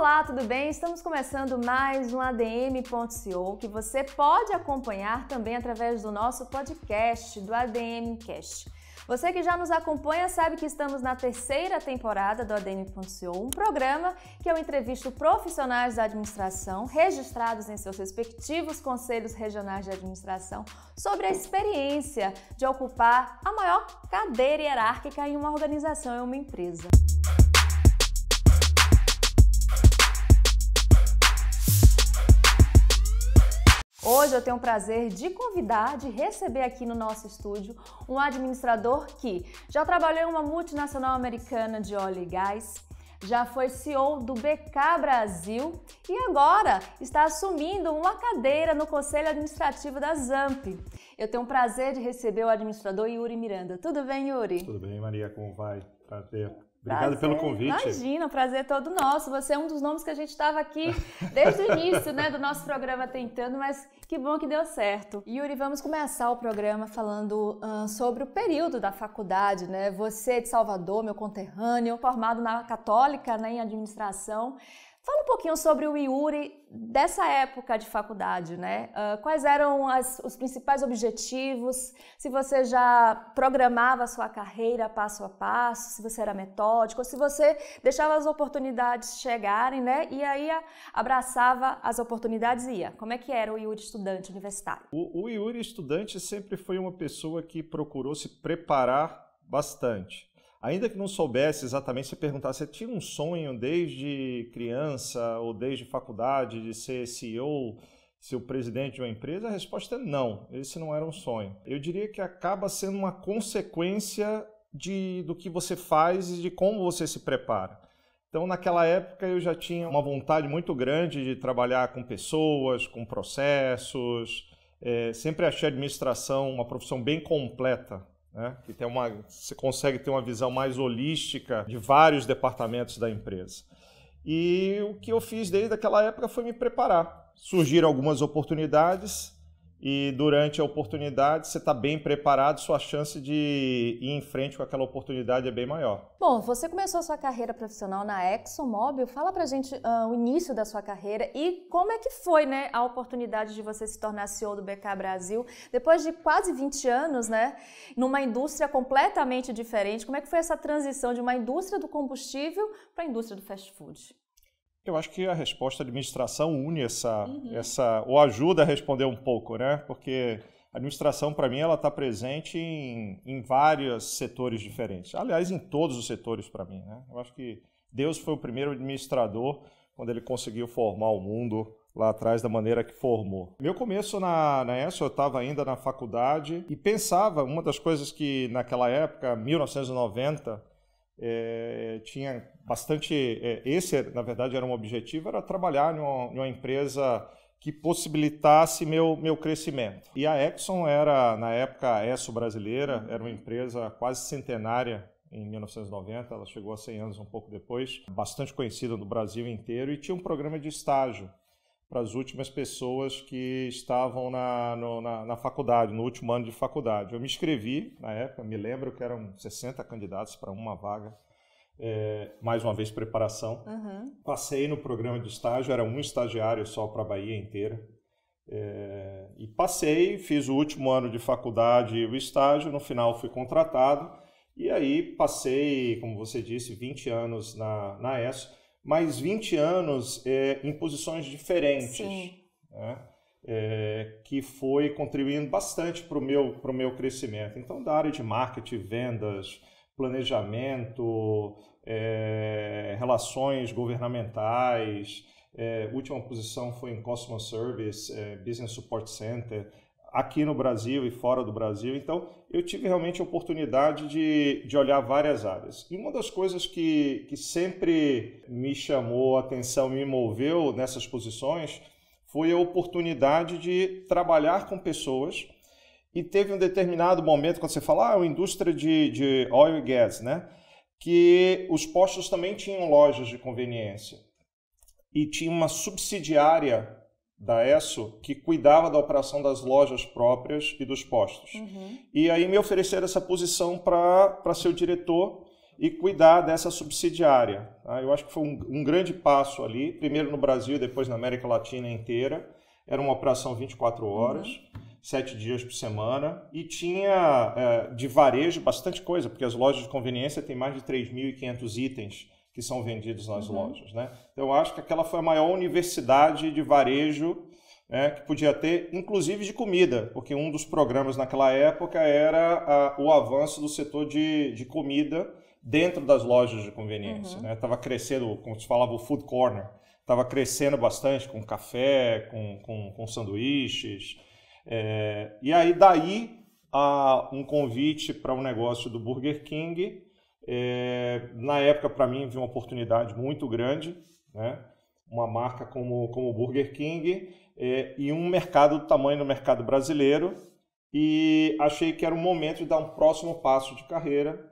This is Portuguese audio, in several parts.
Olá, tudo bem? Estamos começando mais um ADM.co que você pode acompanhar também através do nosso podcast, do ADM Cast. Você que já nos acompanha sabe que estamos na terceira temporada do ADM.co, um programa que eu entrevisto profissionais da administração registrados em seus respectivos conselhos regionais de administração sobre a experiência de ocupar a maior cadeira hierárquica em uma organização, e uma empresa. Hoje eu tenho o prazer de convidar, de receber aqui no nosso estúdio um administrador que já trabalhou em uma multinacional americana de óleo e gás, já foi CEO do BK Brasil e agora está assumindo uma cadeira no Conselho Administrativo da ZAMP. Eu tenho o prazer de receber o administrador Yuri Miranda. Tudo bem, Yuri? Tudo bem, Maria, como vai? Prazer Obrigado prazer. pelo convite. Imagina, o prazer é todo nosso. Você é um dos nomes que a gente estava aqui desde o início né, do nosso programa tentando, mas que bom que deu certo. Yuri, vamos começar o programa falando uh, sobre o período da faculdade, né? Você é de Salvador, meu conterrâneo, formado na Católica né, em administração. Fala um pouquinho sobre o IURI dessa época de faculdade, né? Uh, quais eram as, os principais objetivos? Se você já programava a sua carreira passo a passo, se você era metódico, se você deixava as oportunidades chegarem, né? E aí abraçava as oportunidades e ia. Como é que era o IURI estudante universitário? O, o IURI estudante sempre foi uma pessoa que procurou se preparar bastante ainda que não soubesse exatamente, se perguntar, você tinha um sonho desde criança ou desde faculdade de ser CEO, ser o presidente de uma empresa? A resposta é não, esse não era um sonho. Eu diria que acaba sendo uma consequência de, do que você faz e de como você se prepara. Então, naquela época, eu já tinha uma vontade muito grande de trabalhar com pessoas, com processos. É, sempre achei a administração uma profissão bem completa né? que tem uma, você consegue ter uma visão mais holística de vários departamentos da empresa. E o que eu fiz desde aquela época foi me preparar. Surgiram algumas oportunidades, e durante a oportunidade você está bem preparado, sua chance de ir em frente com aquela oportunidade é bem maior. Bom, você começou a sua carreira profissional na ExxonMobil, fala pra gente uh, o início da sua carreira e como é que foi né, a oportunidade de você se tornar CEO do BK Brasil, depois de quase 20 anos, né, numa indústria completamente diferente, como é que foi essa transição de uma indústria do combustível para a indústria do fast food? Eu acho que a resposta de administração une essa, uhum. essa ou ajuda a responder um pouco, né? Porque a administração, para mim, ela está presente em, em vários setores diferentes. Aliás, em todos os setores, para mim. Né? Eu acho que Deus foi o primeiro administrador quando ele conseguiu formar o mundo lá atrás da maneira que formou. Meu começo na, na eu estava ainda na faculdade e pensava, uma das coisas que naquela época, 1990, é, tinha bastante. É, esse, na verdade, era um objetivo, era trabalhar numa, uma empresa que possibilitasse meu, meu crescimento. E a Exxon era, na época, a ESO brasileira, era uma empresa quase centenária em 1990, ela chegou a 100 anos um pouco depois, bastante conhecida no Brasil inteiro e tinha um programa de estágio para as últimas pessoas que estavam na, no, na, na, faculdade, no último ano de faculdade. Eu me inscrevi na época, me lembro que eram 60 candidatos para uma vaga, é, mais uma vez preparação. Uhum. Passei no programa de estágio, era um estagiário só para a Bahia inteira. É, e passei, fiz o último ano de faculdade e o estágio, no final fui contratado. E aí passei, como você disse, 20 anos na, na ESO mas 20 anos é, em posições diferentes, né? é, que foi contribuindo bastante para o meu, meu crescimento. Então, da área de marketing, vendas, planejamento, é, relações governamentais, é, última posição foi em Customer Service, é, Business Support Center, aqui no Brasil e fora do Brasil. Então, eu tive realmente a oportunidade de, de olhar várias áreas. E uma das coisas que, que sempre me chamou a atenção, me moveu nessas posições, foi a oportunidade de trabalhar com pessoas. E teve um determinado momento, quando você fala, ah, é a indústria de, de oil e gas, né? Que os postos também tinham lojas de conveniência. E tinha uma subsidiária da ESSO que cuidava da operação das lojas próprias e dos postos. Uhum. E aí me ofereceram essa posição para ser o diretor e cuidar dessa subsidiária. Tá? Eu acho que foi um, um grande passo ali, primeiro no Brasil, depois na América Latina inteira. Era uma operação 24 horas. Uhum sete dias por semana e tinha eh, de varejo bastante coisa, porque as lojas de conveniência têm mais de 3.500 itens que são vendidos nas uhum. lojas. Né? Então, eu acho que aquela foi a maior universidade de varejo né, que podia ter, inclusive de comida, porque um dos programas naquela época era a, o avanço do setor de, de comida dentro das lojas de conveniência. Uhum. Estava né? crescendo, como se falava, o food corner. Estava crescendo bastante com café, com, com, com sanduíches. É, e aí, daí, a, um convite para um negócio do Burger King é, na época, para mim, vi uma oportunidade muito grande, né? uma marca como, como Burger King é, e um mercado do tamanho do mercado brasileiro e achei que era o momento de dar um próximo passo de carreira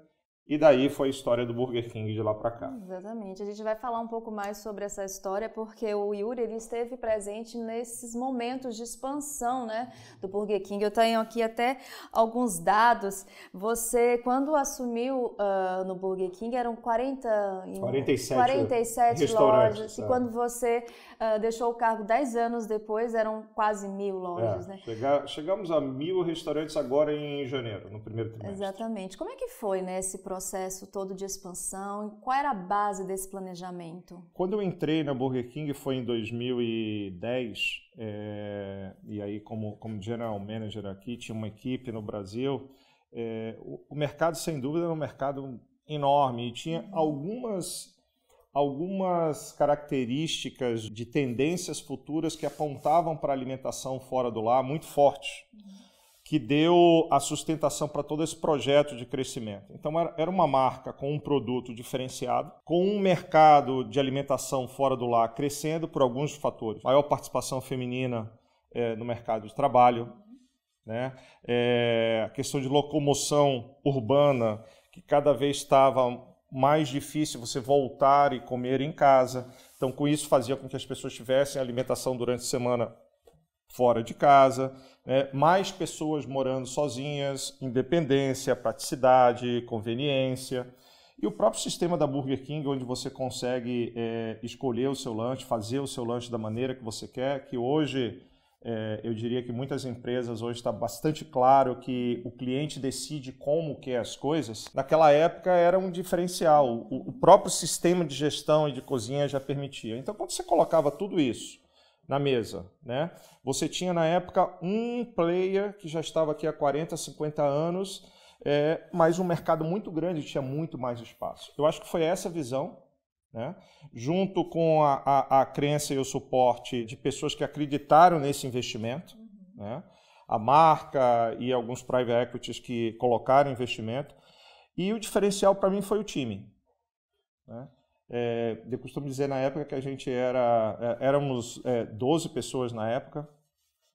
e daí foi a história do Burger King de lá para cá. Exatamente. A gente vai falar um pouco mais sobre essa história porque o Yuri ele esteve presente nesses momentos de expansão, né, do Burger King. Eu tenho aqui até alguns dados. Você quando assumiu uh, no Burger King eram 40 47, 47 restaurantes, lojas e quando é. você uh, deixou o cargo 10 anos depois, eram quase mil lojas, é, né? Chegar, chegamos a mil restaurantes agora em janeiro, no primeiro trimestre. Exatamente. Como é que foi né, esse processo todo de expansão? Qual era a base desse planejamento? Quando eu entrei na Burger King foi em 2010, é, e aí como, como general manager aqui, tinha uma equipe no Brasil... É, o, o mercado, sem dúvida, era um mercado enorme e tinha uhum. algumas algumas características de tendências futuras que apontavam para a alimentação fora do lar muito fortes, que deu a sustentação para todo esse projeto de crescimento. Então, era uma marca com um produto diferenciado, com um mercado de alimentação fora do lar crescendo por alguns fatores. Maior participação feminina é, no mercado de trabalho, né? É, a questão de locomoção urbana, que cada vez estava mais difícil você voltar e comer em casa. Então, com isso, fazia com que as pessoas tivessem alimentação durante a semana fora de casa, né? mais pessoas morando sozinhas, independência, praticidade, conveniência. E o próprio sistema da Burger King, onde você consegue é, escolher o seu lanche, fazer o seu lanche da maneira que você quer, que hoje é, eu diria que muitas empresas hoje está bastante claro que o cliente decide como quer as coisas. Naquela época era um diferencial. O, próprio sistema de gestão e de cozinha já permitia. Então, quando você colocava tudo isso na mesa, né, você tinha na época um player que já estava aqui há 40, 50 anos, é, mas um mercado muito grande tinha muito mais espaço. Eu acho que foi essa visão né? junto com a, a, a, crença e o suporte de pessoas que acreditaram nesse investimento, uhum. né? a marca e alguns private equities que colocaram investimento. E o diferencial para mim foi o time. Né? É, eu costumo dizer na época que a gente era, é, éramos é, 12 pessoas na época,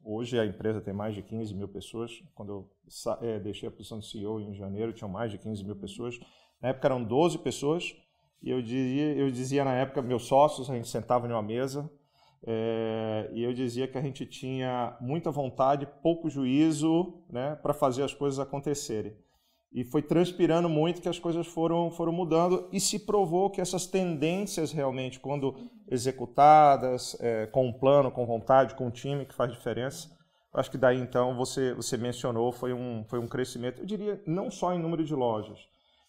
hoje a empresa tem mais de 15 mil pessoas, quando eu é, deixei a posição de CEO em janeiro tinham mais de 15 mil pessoas, na época eram 12 pessoas, e eu dizia, eu dizia na época, meus sócios, a gente sentava em uma mesa, é, e eu dizia que a gente tinha muita vontade, pouco juízo né, para fazer as coisas acontecerem. E foi transpirando muito que as coisas foram, foram mudando e se provou que essas tendências realmente, quando executadas, é, com um plano, com vontade, com um time, que faz diferença. Acho que daí então você, você mencionou, foi um, foi um crescimento, eu diria, não só em número de lojas,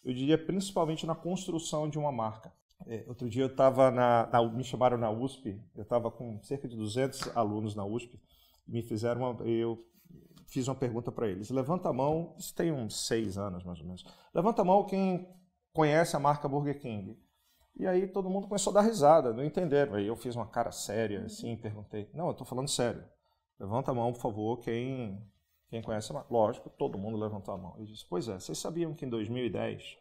eu diria principalmente na construção de uma marca. É, outro dia eu estava na, na, me chamaram na USP, eu estava com cerca de 200 alunos na USP e me fizeram uma, eu fiz uma pergunta para eles. Levanta a mão, isso tem uns seis anos mais ou menos. Levanta a mão quem conhece a marca Burger King. E aí todo mundo começou a dar risada, não entenderam. Aí eu fiz uma cara séria assim, perguntei: "Não, eu estou falando sério. Levanta a mão, por favor, quem quem conhece, a lógico, todo mundo levantou a mão. Ele disse: Pois é, vocês sabiam que em 2010,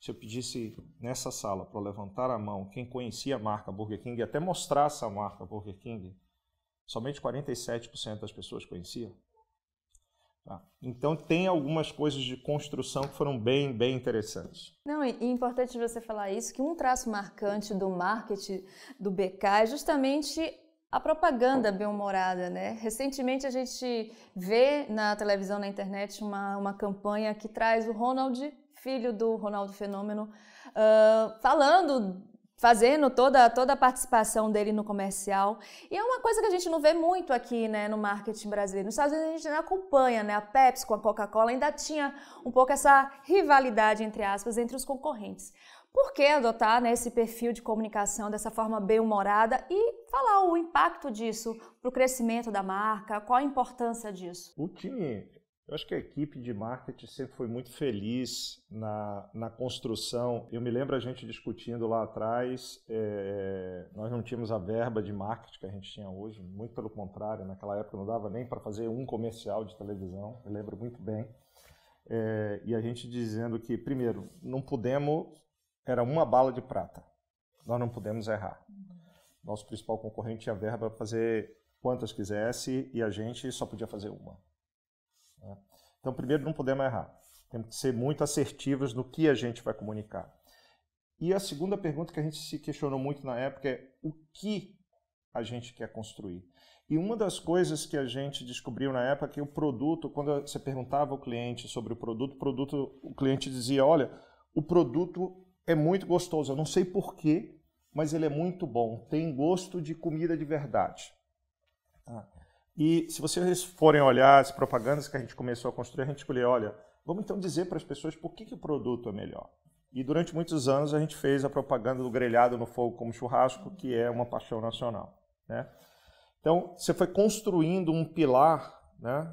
se eu pedisse nessa sala para levantar a mão quem conhecia a marca Burger King e até mostrasse a marca Burger King, somente 47% das pessoas conheciam? Tá. Então tem algumas coisas de construção que foram bem, bem interessantes. Não, e é importante você falar isso, que um traço marcante do marketing do BK é justamente a propaganda bem-humorada, né? Recentemente a gente vê na televisão, na internet, uma, uma campanha que traz o Ronald, filho do Ronaldo Fenômeno, uh, falando, fazendo toda, toda a participação dele no comercial. E é uma coisa que a gente não vê muito aqui, né, no marketing brasileiro. Nos Estados Unidos a gente não acompanha, né? A Pepsi com a Coca-Cola ainda tinha um pouco essa rivalidade, entre aspas, entre os concorrentes. Por que adotar né, esse perfil de comunicação dessa forma bem-humorada e falar o impacto disso para o crescimento da marca? Qual a importância disso? O time, eu acho que a equipe de marketing sempre foi muito feliz na, na construção. Eu me lembro a gente discutindo lá atrás, é, nós não tínhamos a verba de marketing que a gente tinha hoje, muito pelo contrário, naquela época não dava nem para fazer um comercial de televisão, eu lembro muito bem. É, e a gente dizendo que, primeiro, não podemos era uma bala de prata. Nós não pudemos errar. Nosso principal concorrente tinha verba para fazer quantas quisesse e a gente só podia fazer uma. Né? Então, primeiro, não podemos errar. Temos que ser muito assertivos no que a gente vai comunicar. E a segunda pergunta que a gente se questionou muito na época é o que a gente quer construir. E uma das coisas que a gente descobriu na época é que o produto, quando você perguntava ao cliente sobre o produto, o produto, o cliente dizia, olha, o produto é muito gostoso. Eu não sei porquê, mas ele é muito bom. Tem gosto de comida de verdade. Tá? E se vocês forem olhar as propagandas que a gente começou a construir, a gente escolheu, olha, vamos então dizer para as pessoas por que, que o produto é melhor. E durante muitos anos a gente fez a propaganda do grelhado no fogo como churrasco, que é uma paixão nacional. Né? Então, você foi construindo um pilar, né?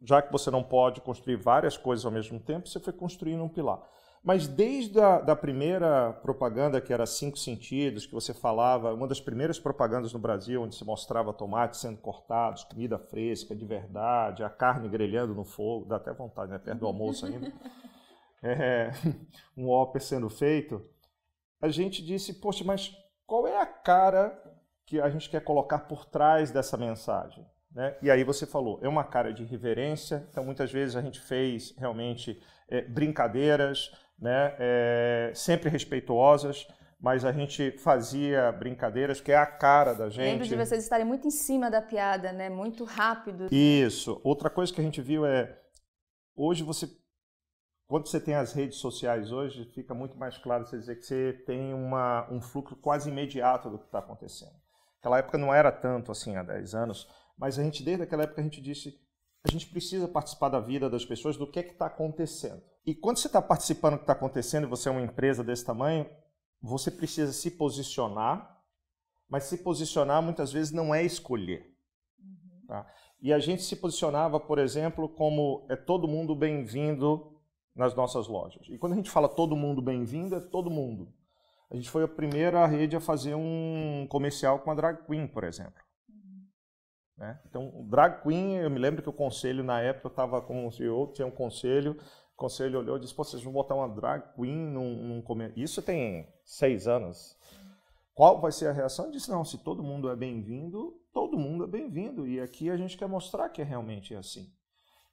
já que você não pode construir várias coisas ao mesmo tempo, você foi construindo um pilar. Mas desde a da primeira propaganda, que era Cinco Sentidos, que você falava, uma das primeiras propagandas no Brasil, onde se mostrava tomates sendo cortados, comida fresca, de verdade, a carne grelhando no fogo, dá até vontade, né? Perto do almoço ainda. É, um óper sendo feito. A gente disse, poxa, mas qual é a cara que a gente quer colocar por trás dessa mensagem? Né? E aí você falou, é uma cara de reverência, então muitas vezes a gente fez realmente é, brincadeiras, né? É, sempre respeitosas, mas a gente fazia brincadeiras que é a cara da gente. Lembro de vocês estarem muito em cima da piada, né? Muito rápido. Isso. Outra coisa que a gente viu é hoje você quando você tem as redes sociais hoje, fica muito mais claro você dizer que você tem uma, um fluxo quase imediato do que está acontecendo. Naquela época não era tanto assim há 10 anos, mas a gente desde aquela época a gente disse a gente precisa participar da vida das pessoas, do que é que está acontecendo. E quando você está participando do que está acontecendo, você é uma empresa desse tamanho, você precisa se posicionar, mas se posicionar muitas vezes não é escolher. Uhum. Tá? E a gente se posicionava, por exemplo, como é todo mundo bem-vindo nas nossas lojas. E quando a gente fala todo mundo bem-vindo, é todo mundo. A gente foi a primeira rede a fazer um comercial com a drag queen, por exemplo. Uhum. Né? Então, drag queen, eu me lembro que o conselho na época eu estava com o CEO, tinha um conselho conselho olhou e disse: Pô, vocês vão botar uma drag queen num, num Isso tem seis anos. Qual vai ser a reação? Eu disse: Não, se todo mundo é bem-vindo, todo mundo é bem-vindo. E aqui a gente quer mostrar que é realmente é assim.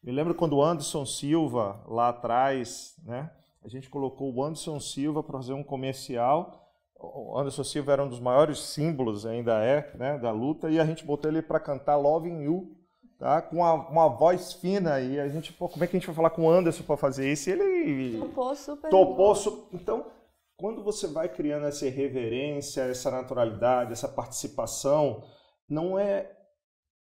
Me lembro quando o Anderson Silva, lá atrás, né? A gente colocou o Anderson Silva para fazer um comercial. O Anderson Silva era um dos maiores símbolos, ainda é, né, da luta, e a gente botou ele para cantar Loving You tá? Com uma, uma, voz fina e a gente, pô, como é que a gente vai falar com o Anderson para fazer isso? E ele topou super. Topou su... Então, quando você vai criando essa reverência, essa naturalidade, essa participação, não é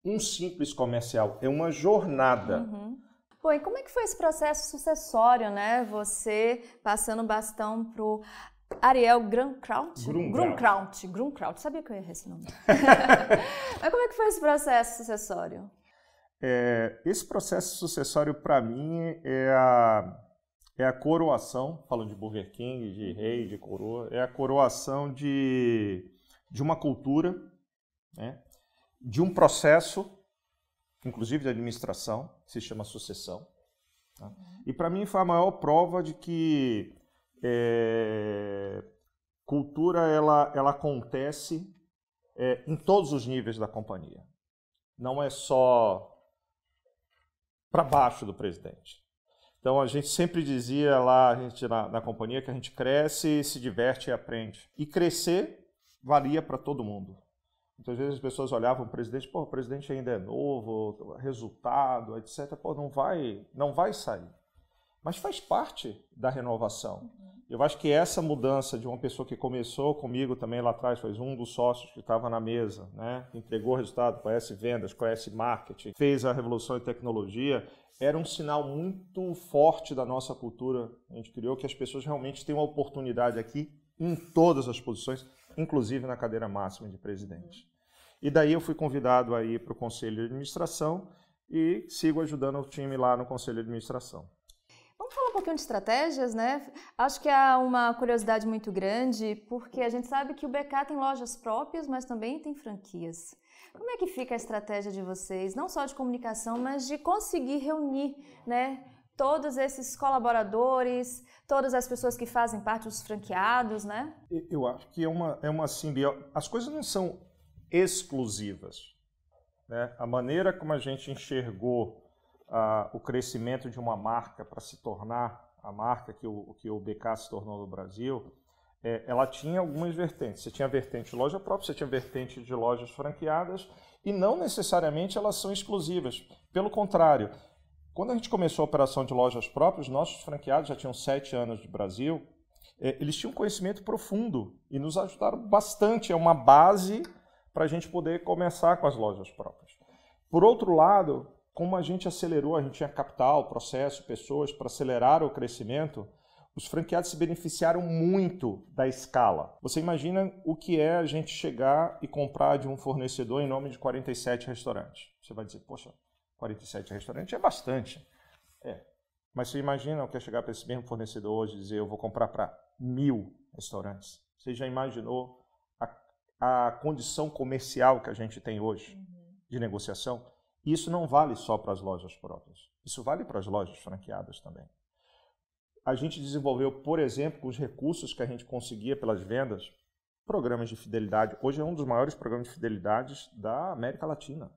um simples comercial, é uma jornada. Uhum. Pô, e como é que foi esse processo sucessório, né? Você passando o bastão pro Ariel Grunkraut? Grunkraut. Grunkraut. Sabia que eu ia errar esse nome. Mas como é que foi esse processo sucessório? É, esse processo sucessório, para mim, é a, é a coroação, falando de Burger King, de uhum. rei, de coroa, é a coroação de, de uma cultura, né? de um processo, inclusive de administração, que se chama sucessão. Tá? Uhum. E para mim foi a maior prova de que é, cultura ela, ela acontece é, em todos os níveis da companhia. Não é só para baixo do presidente. Então a gente sempre dizia lá, a gente na, na companhia, que a gente cresce, se diverte e aprende. E crescer valia para todo mundo. Muitas vezes as pessoas olhavam o presidente, pô, o presidente ainda é novo, resultado, etc. Pô, não vai, não vai sair mas faz parte da renovação. Uhum. Eu acho que essa mudança de uma pessoa que começou comigo também lá atrás, foi um dos sócios que estava na mesa, né? entregou resultado, conhece vendas, conhece marketing, fez a revolução em tecnologia, era um sinal muito forte da nossa cultura. A gente criou que as pessoas realmente têm uma oportunidade aqui em todas as posições, inclusive na cadeira máxima de presidente. E daí eu fui convidado aí para o conselho de administração e sigo ajudando o time lá no conselho de administração. Vamos falar um pouquinho de estratégias, né? Acho que há uma curiosidade muito grande, porque a gente sabe que o BK tem lojas próprias, mas também tem franquias. Como é que fica a estratégia de vocês, não só de comunicação, mas de conseguir reunir, né? Todos esses colaboradores, todas as pessoas que fazem parte dos franqueados, né? Eu acho que é uma, é uma simbiose. As coisas não são exclusivas. Né? A maneira como a gente enxergou ah, o crescimento de uma marca para se tornar a marca que o, que o BK se tornou no Brasil, é, ela tinha algumas vertentes. Você tinha vertente de loja própria, você tinha vertente de lojas franqueadas, e não necessariamente elas são exclusivas. Pelo contrário, quando a gente começou a operação de lojas próprias, nossos franqueados já tinham sete anos de Brasil, é, eles tinham conhecimento profundo e nos ajudaram bastante. É uma base para a gente poder começar com as lojas próprias. Por outro lado, como a gente acelerou, a gente tinha capital, processo, pessoas para acelerar o crescimento, os franqueados se beneficiaram muito da escala. Você imagina o que é a gente chegar e comprar de um fornecedor em nome de 47 restaurantes. Você vai dizer, poxa, 47 restaurantes é bastante. É. Mas você imagina o que é chegar para esse mesmo fornecedor hoje e dizer, eu vou comprar para mil restaurantes. Você já imaginou a, a condição comercial que a gente tem hoje uhum. de negociação? E isso não vale só para as lojas próprias, isso vale para as lojas franqueadas também. A gente desenvolveu, por exemplo, com os recursos que a gente conseguia pelas vendas, programas de fidelidade. Hoje é um dos maiores programas de fidelidades da América Latina.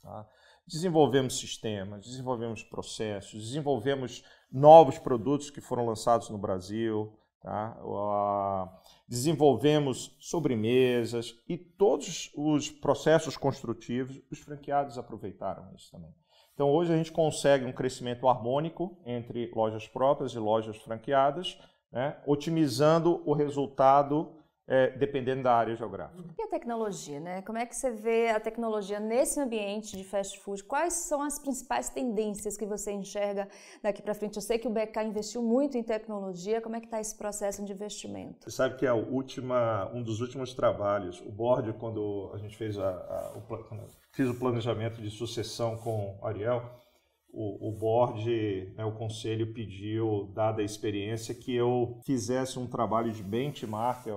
Tá? Desenvolvemos sistemas, desenvolvemos processos, desenvolvemos novos produtos que foram lançados no Brasil, Tá? Desenvolvemos sobremesas e todos os processos construtivos, os franqueados aproveitaram isso também. Então, hoje a gente consegue um crescimento harmônico entre lojas próprias e lojas franqueadas, né? otimizando o resultado é, dependendo da área geográfica. E a tecnologia, né? Como é que você vê a tecnologia nesse ambiente de fast food? Quais são as principais tendências que você enxerga daqui para frente? Eu sei que o BK investiu muito em tecnologia. Como é que está esse processo de investimento? Você sabe que é última, um dos últimos trabalhos. O board, quando a gente fez, a, a, o, fiz o planejamento de sucessão com o Ariel, o, o board, né, o conselho pediu, dada a experiência, que eu fizesse um trabalho de benchmark, é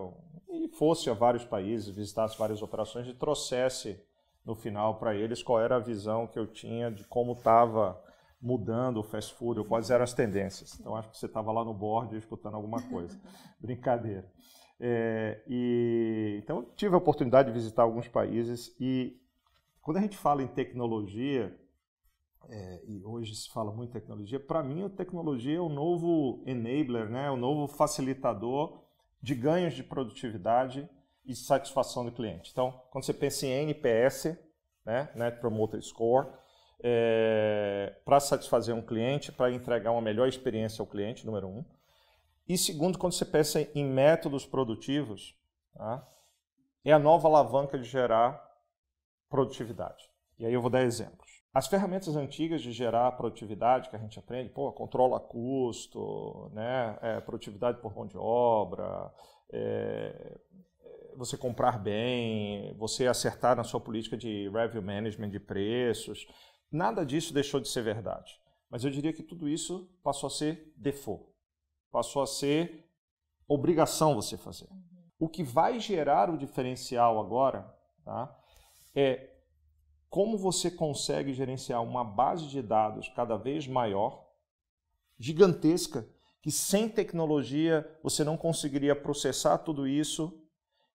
fosse a vários países, visitasse várias operações e trouxesse no final para eles qual era a visão que eu tinha de como estava mudando o fast food, ou quais eram as tendências. Então acho que você estava lá no board escutando alguma coisa. Brincadeira. É, e, então tive a oportunidade de visitar alguns países e quando a gente fala em tecnologia, é, e hoje se fala muito em tecnologia, para mim a tecnologia é o novo enabler, né? o novo facilitador de ganhos de produtividade e satisfação do cliente. Então, quando você pensa em NPS, né, Net Promoter Score, é, para satisfazer um cliente, para entregar uma melhor experiência ao cliente, número um. E segundo, quando você pensa em métodos produtivos, tá, é a nova alavanca de gerar produtividade. E aí eu vou dar exemplos. As ferramentas antigas de gerar produtividade que a gente aprende, pô, controla custo, né, é, produtividade por mão de obra, é, você comprar bem, você acertar na sua política de revenue management de preços, nada disso deixou de ser verdade. Mas eu diria que tudo isso passou a ser default, passou a ser obrigação você fazer. Uhum. O que vai gerar o diferencial agora tá, é como você consegue gerenciar uma base de dados cada vez maior, gigantesca, que sem tecnologia você não conseguiria processar tudo isso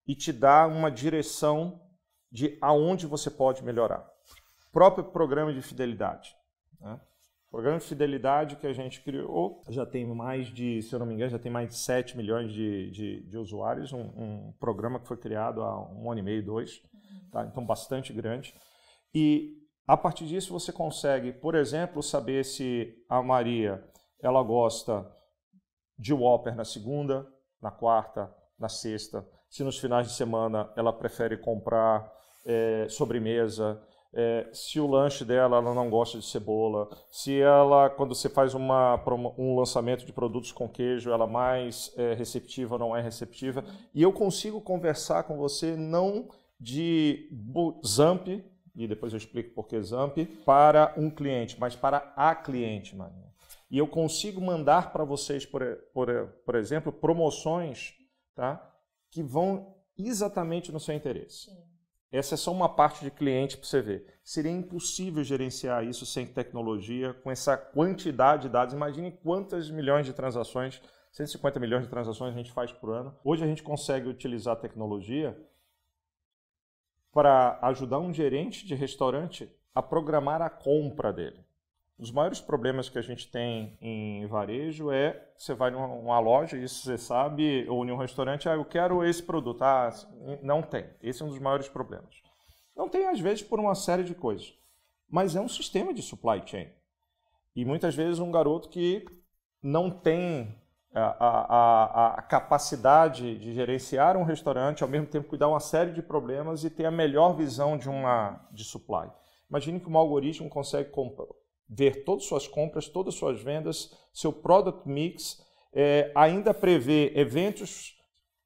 e te dar uma direção de aonde você pode melhorar. próprio programa de fidelidade. Né? programa de fidelidade que a gente criou já tem mais de, se eu não me engano, já tem mais de 7 milhões de, de, de usuários. Um, um, programa que foi criado há um ano e meio, dois. Tá? Então, bastante grande. E a partir disso você consegue, por exemplo, saber se a Maria ela gosta de Whopper na segunda, na quarta, na sexta. Se nos finais de semana ela prefere comprar é, sobremesa, é, se o lanche dela ela não gosta de cebola, se ela, quando você faz uma, um lançamento de produtos com queijo, ela mais é receptiva ou não é receptiva. E eu consigo conversar com você não de zamp e depois eu explico por que Zamp, para um cliente, mas para a cliente, Marinha. E eu consigo mandar para vocês, por, por, por exemplo, promoções tá? que vão exatamente no seu interesse. Sim. Essa é só uma parte de cliente para você ver. Seria impossível gerenciar isso sem tecnologia, com essa quantidade de dados. Imagine quantas milhões de transações, 150 milhões de transações a gente faz por ano. Hoje a gente consegue utilizar a tecnologia para ajudar um gerente de restaurante a programar a compra dele. Um dos maiores problemas que a gente tem em varejo é você vai numa, loja, isso você sabe, ou em um restaurante, ah, eu quero esse produto. Ah, não tem. Esse é um dos maiores problemas. Não tem, às vezes, por uma série de coisas. Mas é um sistema de supply chain. E muitas vezes um garoto que não tem a, a, a, capacidade de gerenciar um restaurante, ao mesmo tempo cuidar uma série de problemas e ter a melhor visão de uma de supply. Imagine que um algoritmo consegue ver todas as suas compras, todas as suas vendas, seu product mix, é, ainda prever eventos,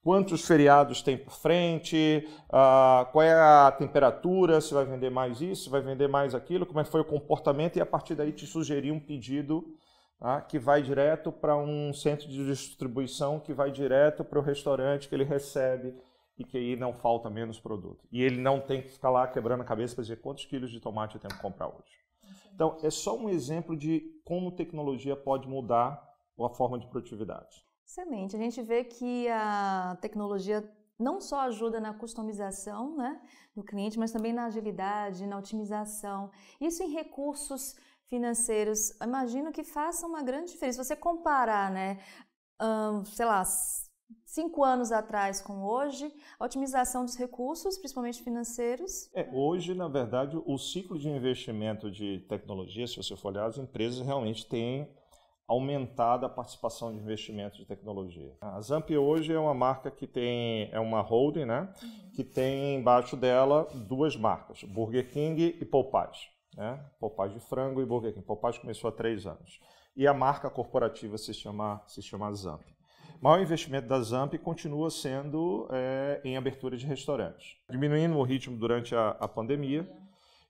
quantos feriados tem por frente, a, ah, qual é a temperatura, se vai vender mais isso, se vai vender mais aquilo, como é que foi o comportamento e a partir daí te sugerir um pedido tá? que vai direto para um centro de distribuição, que vai direto para o restaurante que ele recebe e que aí não falta menos produto. E ele não tem que ficar lá quebrando a cabeça para dizer quantos quilos de tomate eu tenho que comprar hoje. Então, é só um exemplo de como tecnologia pode mudar a forma de produtividade. Excelente. A gente vê que a tecnologia não só ajuda na customização né, do cliente, mas também na agilidade, na otimização. Isso em recursos financeiros, imagino que faça uma grande diferença. Se você comparar, né, um, sei lá, cinco anos atrás com hoje, a otimização dos recursos, principalmente financeiros? É, hoje, na verdade, o ciclo de investimento de tecnologia, se você for olhar, as empresas realmente têm aumentado a participação de investimento de tecnologia. A Zamp hoje é uma marca que tem, é uma holding, né? Uhum. Que tem embaixo dela duas marcas, Burger King e Popeyes né? Popaz de frango e Burger King. Popaz começou há três anos. E a marca corporativa se chama, se chama Zamp. O maior investimento da Zamp continua sendo é, em abertura de restaurantes, diminuindo o ritmo durante a, a pandemia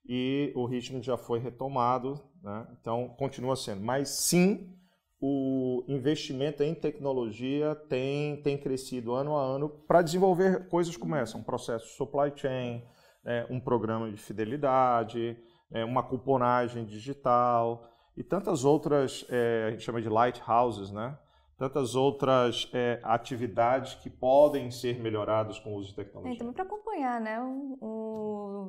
e o ritmo já foi retomado, né? então continua sendo. Mas sim, o investimento em tecnologia tem, tem crescido ano a ano para desenvolver coisas como essa, um processo supply chain, né? um programa de fidelidade, é, uma cuponagem digital e tantas outras, é, a gente chama de lighthouses, né? tantas outras é, atividades que podem ser melhoradas com o uso de tecnologia. É, também para acompanhar né, o,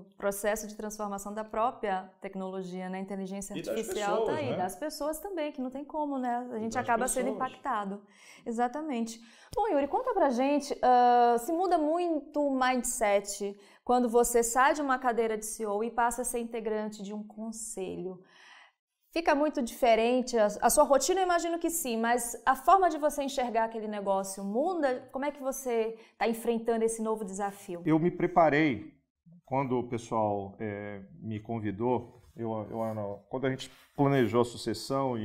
o, processo de transformação da própria tecnologia, né, inteligência artificial está aí, né? das pessoas também, que não tem como, né? A gente acaba pessoas. sendo impactado. Exatamente. Bom, Yuri, conta para gente, uh, se muda muito o mindset quando você sai de uma cadeira de CEO e passa a ser integrante de um conselho. Fica muito diferente a, sua rotina, eu imagino que sim, mas a forma de você enxergar aquele negócio muda? Como é que você está enfrentando esse novo desafio? Eu me preparei quando o pessoal é, me convidou eu, eu, quando a gente planejou a sucessão e,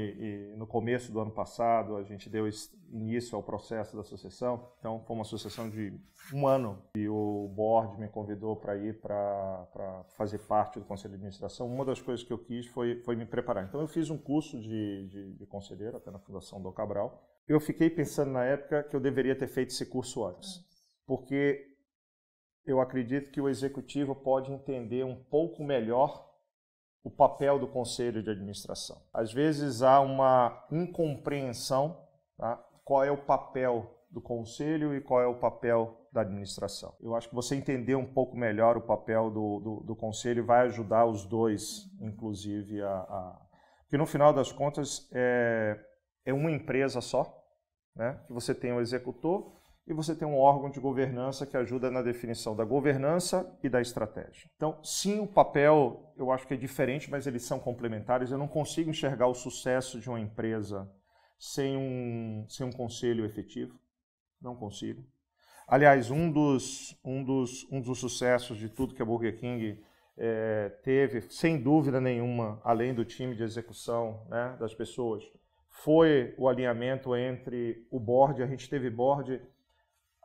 e, no começo do ano passado a gente deu início ao processo da sucessão, então foi uma sucessão de um ano e o board me convidou para ir para fazer parte do conselho de administração. Uma das coisas que eu quis foi, foi me preparar. Então eu fiz um curso de, de, de conselheiro até na Fundação do Cabral. Eu fiquei pensando na época que eu deveria ter feito esse curso antes, porque eu acredito que o executivo pode entender um pouco melhor o papel do conselho de administração. Às vezes há uma incompreensão tá? qual é o papel do conselho e qual é o papel da administração. Eu acho que você entender um pouco melhor o papel do, do, do conselho vai ajudar os dois, inclusive, a, a... Porque no final das contas é, é uma empresa só, né? que você tem o executor e você tem um órgão de governança que ajuda na definição da governança e da estratégia. Então, sim, o papel eu acho que é diferente, mas eles são complementares. Eu não consigo enxergar o sucesso de uma empresa sem um, sem um conselho efetivo. Não consigo. Aliás, um dos, um, dos, um dos sucessos de tudo que a Burger King é, teve, sem dúvida nenhuma, além do time de execução né, das pessoas, foi o alinhamento entre o board. A gente teve board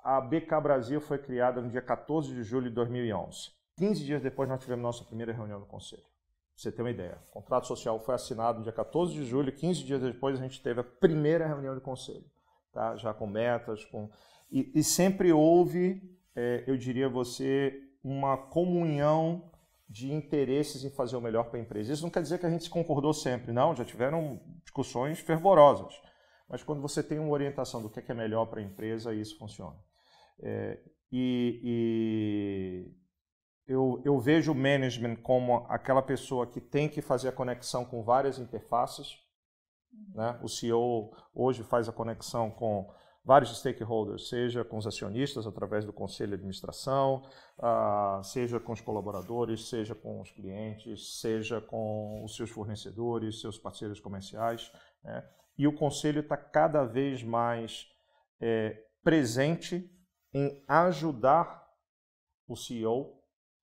a BK Brasil foi criada no dia 14 de julho de 2011. 15 dias depois, nós tivemos nossa primeira reunião no Conselho. Pra você ter uma ideia, o contrato social foi assinado no dia 14 de julho, 15 dias depois, a gente teve a primeira reunião do Conselho, tá? já com metas. Com... E, e sempre houve, é, eu diria a você, uma comunhão de interesses em fazer o melhor para a empresa. Isso não quer dizer que a gente se concordou sempre, não, já tiveram discussões fervorosas. Mas quando você tem uma orientação do que é, é melhor para a empresa, isso funciona. É, e, e eu, eu, vejo o management como aquela pessoa que tem que fazer a conexão com várias interfaces. Né? O CEO hoje faz a conexão com vários stakeholders, seja com os acionistas através do conselho de administração, uh, seja com os colaboradores, seja com os clientes, seja com os seus fornecedores, seus parceiros comerciais. Né? E o conselho está cada vez mais é, presente em ajudar o CEO,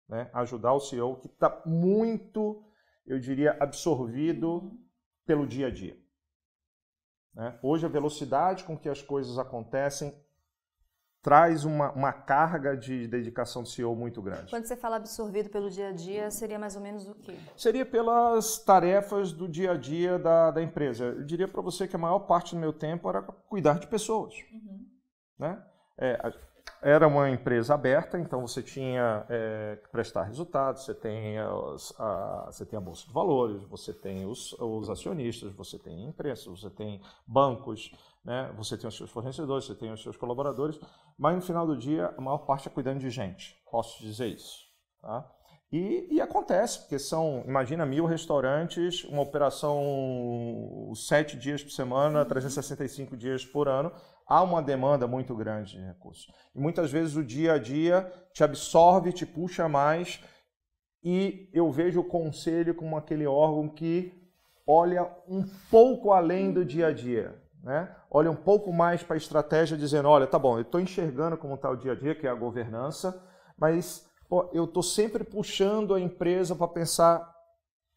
né? ajudar o CEO que está muito, eu diria, absorvido pelo dia a dia. Né? Hoje a velocidade com que as coisas acontecem traz uma, uma carga de dedicação do CEO muito grande. Quando você fala absorvido pelo dia a dia, seria mais ou menos o quê? Seria pelas tarefas do dia a dia da, da empresa. Eu diria para você que a maior parte do meu tempo era cuidar de pessoas. Uhum. Né? É, era uma empresa aberta, então você tinha é, que prestar resultados, você tem, as, a, você tem a Bolsa de Valores, você tem os, os acionistas, você tem imprensa, você tem bancos, né? você tem os seus fornecedores, você tem os seus colaboradores, mas no final do dia a maior parte é cuidando de gente, posso dizer isso. Tá? E, e, acontece, porque são, imagina, mil restaurantes, uma operação sete dias por semana, 365 dias por ano, há uma demanda muito grande de recursos. E muitas vezes o dia a dia te absorve, te puxa mais, e eu vejo o conselho como aquele órgão que olha um pouco além do dia a dia. Né? Olha um pouco mais para a estratégia, dizendo: olha, tá bom, eu estou enxergando como está o dia a dia, que é a governança, mas pô, eu estou sempre puxando a empresa para pensar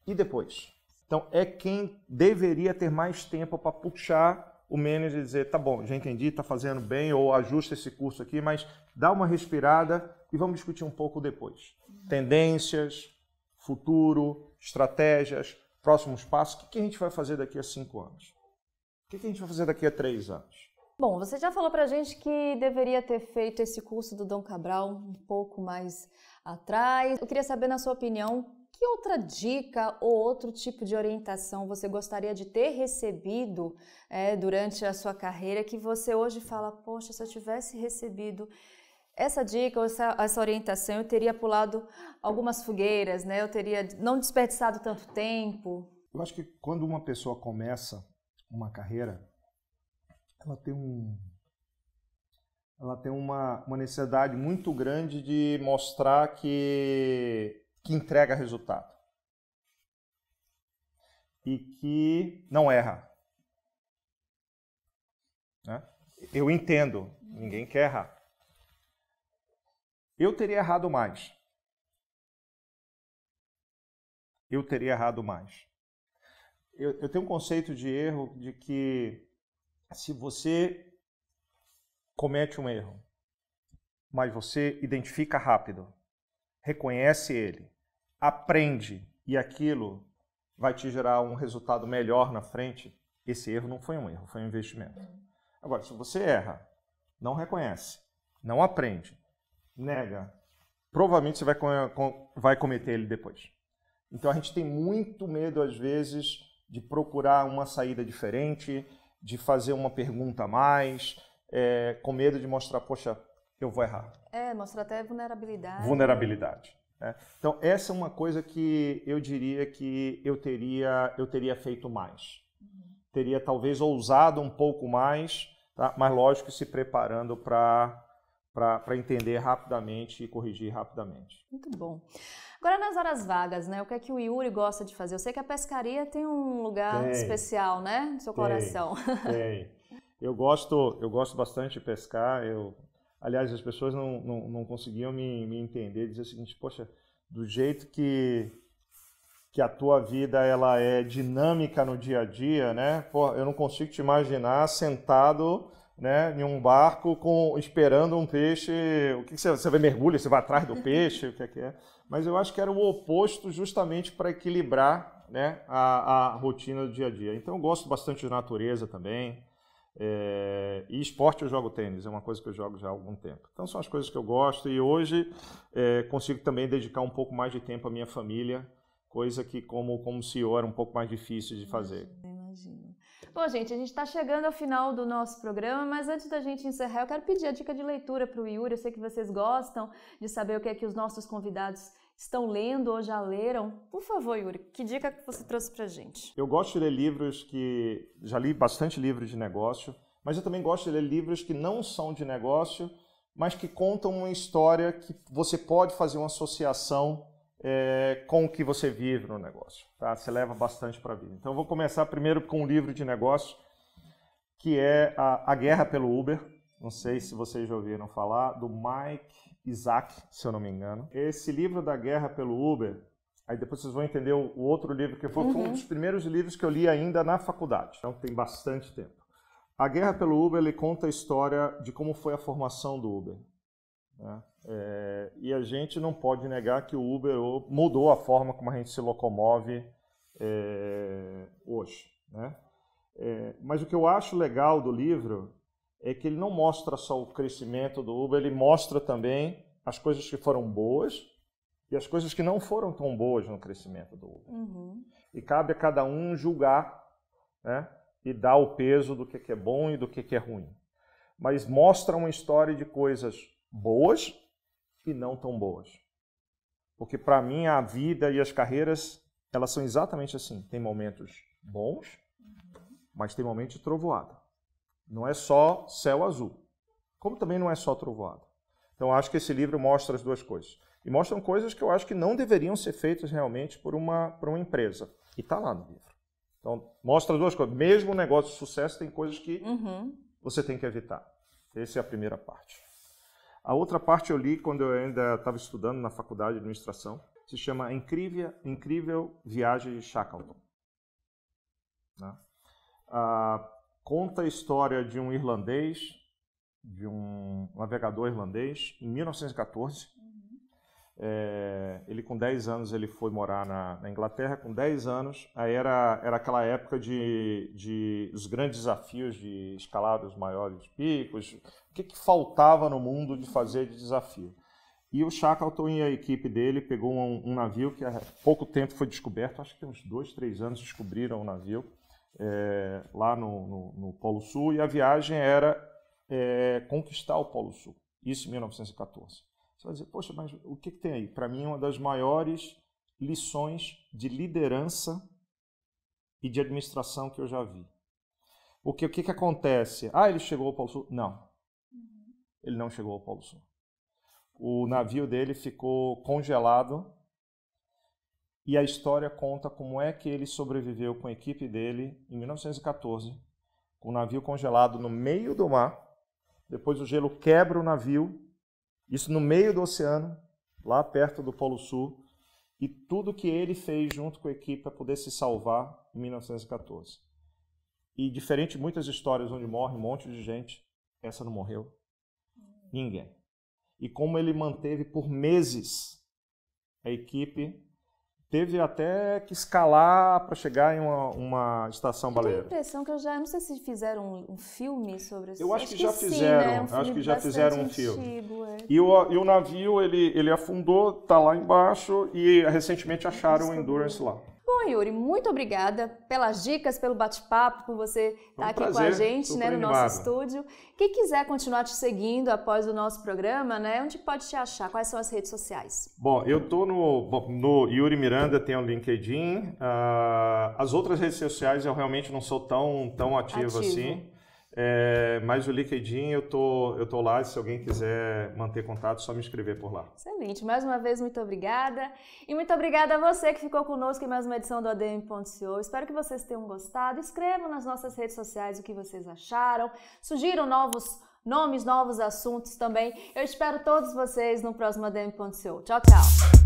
e depois. Então, é quem deveria ter mais tempo para puxar o manager dizer, tá bom, já entendi, tá fazendo bem, ou ajusta esse curso aqui, mas dá uma respirada e vamos discutir um pouco depois. Tendências, futuro, estratégias, próximos passos, o que a gente vai fazer daqui a cinco anos? O que a gente vai fazer daqui a três anos? Bom, você já falou para a gente que deveria ter feito esse curso do Dom Cabral um pouco mais atrás. Eu queria saber, na sua opinião, que outra dica ou outro tipo de orientação você gostaria de ter recebido é, durante a sua carreira que você hoje fala, poxa, se eu tivesse recebido essa dica ou essa, essa, orientação, eu teria pulado algumas fogueiras, né? Eu teria não desperdiçado tanto tempo. Eu acho que quando uma pessoa começa uma carreira, ela tem um ela tem uma, uma necessidade muito grande de mostrar que que entrega resultado e que não erra. Né? Eu entendo, ninguém quer errar. Eu teria errado mais. Eu teria errado mais. Eu, eu tenho um conceito de erro de que se você comete um erro, mas você identifica rápido, reconhece ele, aprende e aquilo vai te gerar um resultado melhor na frente, esse erro não foi um erro, foi um investimento. Agora, se você erra, não reconhece, não aprende, nega, provavelmente você vai, vai cometer ele depois. Então a gente tem muito medo, às vezes, de procurar uma saída diferente, de fazer uma pergunta a mais, é, com medo de mostrar, poxa, eu vou errar. É, mostra até vulnerabilidade. Vulnerabilidade. Né? Então, essa é uma coisa que eu diria que eu teria, eu teria feito mais. Uhum. Teria talvez ousado um pouco mais, tá? mas lógico, se preparando para para entender rapidamente e corrigir rapidamente. Muito bom. Agora nas horas vagas, né? O que é que o Yuri gosta de fazer? Eu sei que a pescaria tem um lugar tem, especial, né, no seu tem, coração. Tem. Eu gosto, eu gosto bastante de pescar. Eu Aliás, as pessoas não, não, não conseguiam me, me entender, dizer o seguinte, poxa, do jeito que que a tua vida ela é dinâmica no dia a dia, né? Pô, eu não consigo te imaginar sentado, né, em um barco com esperando um peixe. O que, que você, você vai mergulha, você vai atrás do peixe, o que é que é? Mas eu acho que era o oposto justamente para equilibrar, né, a, a rotina do dia a dia. Então eu gosto bastante de natureza também. É, e esporte eu jogo tênis, é uma coisa que eu jogo já há algum tempo. Então são as coisas que eu gosto e hoje é, consigo também dedicar um pouco mais de tempo à minha família, coisa que como, como CEO era um pouco mais difícil de fazer. Imagina, Bom, gente, a gente está chegando ao final do nosso programa, mas antes da gente encerrar, eu quero pedir a dica de leitura para o Yuri. Eu sei que vocês gostam de saber o que é que os nossos convidados estão lendo ou já leram. Por favor, Yuri, que dica que você trouxe para gente? Eu gosto de ler livros que. Já li bastante livros de negócio, mas eu também gosto de ler livros que não são de negócio, mas que contam uma história que você pode fazer uma associação é, com o que você vive no negócio. Tá? Você leva bastante para a vida. Então, eu vou começar primeiro com um livro de negócio que é a, a Guerra pelo Uber não sei se vocês já ouviram falar, do Mike Isaac, se eu não me engano. Esse livro da guerra pelo Uber, aí depois vocês vão entender o outro livro, que foi, uhum. foi um uhum. dos primeiros livros que eu li ainda na faculdade, então tem bastante tempo. A guerra pelo Uber ele conta a história de como foi a formação do Uber. Né? É, e a gente não pode negar que o Uber mudou a forma como a gente se locomove é, hoje. Né? É, mas o que eu acho legal do livro é que ele não mostra só o crescimento do Uber, ele mostra também as coisas que foram boas e as coisas que não foram tão boas no crescimento do Uber. Uhum. E cabe a cada um julgar né, e dar o peso do que é bom e do que é ruim. Mas mostra uma história de coisas boas e não tão boas. Porque para mim a vida e as carreiras, elas são exatamente assim. Tem momentos bons, uhum. mas tem momentos de trovoada. Não é só céu azul, como também não é só trovoada. Então acho que esse livro mostra as duas coisas. E mostram coisas que eu acho que não deveriam ser feitas realmente por uma, por uma empresa. E está lá no livro. Então mostra duas coisas. Mesmo um negócio de sucesso tem coisas que uhum. você tem que evitar. Essa é a primeira parte. A outra parte eu li quando eu ainda estava estudando na faculdade de administração. Se chama Incrível, Incrível Viagem de Shackleton. Né? Ah, conta a história de um irlandês, de um navegador irlandês, em 1914. Uhum. É, ele com 10 anos ele foi morar na, na, Inglaterra, com 10 anos, aí era, era aquela época de, de os grandes desafios de escalar os maiores picos, o que, que faltava no mundo de fazer de desafio. E o Shackleton e a equipe dele pegou um, um, navio que há pouco tempo foi descoberto, acho que uns dois, três anos descobriram o navio, é, lá no, no, no, Polo Sul e a viagem era é, conquistar o Polo Sul. Isso em 1914. Você vai dizer, poxa, mas o que, que tem aí? Para mim, uma das maiores lições de liderança e de administração que eu já vi. Porque o que, que acontece? Ah, ele chegou ao Polo Sul? Não. Uhum. Ele não chegou ao Polo Sul. O navio dele ficou congelado e a história conta como é que ele sobreviveu com a equipe dele em 1914, com o navio congelado no meio do mar. Depois o gelo quebra o navio, isso no meio do oceano, lá perto do Polo Sul, e tudo que ele fez junto com a equipe para poder se salvar em 1914. E diferente de muitas histórias onde morre um monte de gente, essa não morreu ninguém. E como ele manteve por meses a equipe teve até que escalar para chegar em uma, uma estação eu baleia. Eu tenho a impressão que eu já, não sei se fizeram um, filme sobre isso. Né? Eu acho, que, já fizeram, acho que já fizeram um filme. Antigo, é. e, o, e o navio ele, ele afundou, tá lá embaixo e recentemente acharam o Endurance lá. Bom, Yuri, muito obrigada pelas dicas, pelo bate-papo, por você estar tá um aqui prazer. com a gente né, no nosso estúdio. Quem quiser continuar te seguindo após o nosso programa, né, onde pode te achar? Quais são as redes sociais? Bom, eu estou no, no, Yuri Miranda, tem o LinkedIn. Uh, as outras redes sociais eu realmente não sou tão, tão ativo, ativo. assim. É, mas o LinkedIn, eu tô, eu tô lá. Se alguém quiser manter contato, só me inscrever por lá. Excelente. Mais uma vez, muito obrigada. E muito obrigada a você que ficou conosco em mais uma edição do ADM.co. Espero que vocês tenham gostado. Escrevam nas nossas redes sociais o que vocês acharam. Sugiram novos nomes, novos assuntos também. Eu espero todos vocês no próximo ADM.co. Tchau, tchau.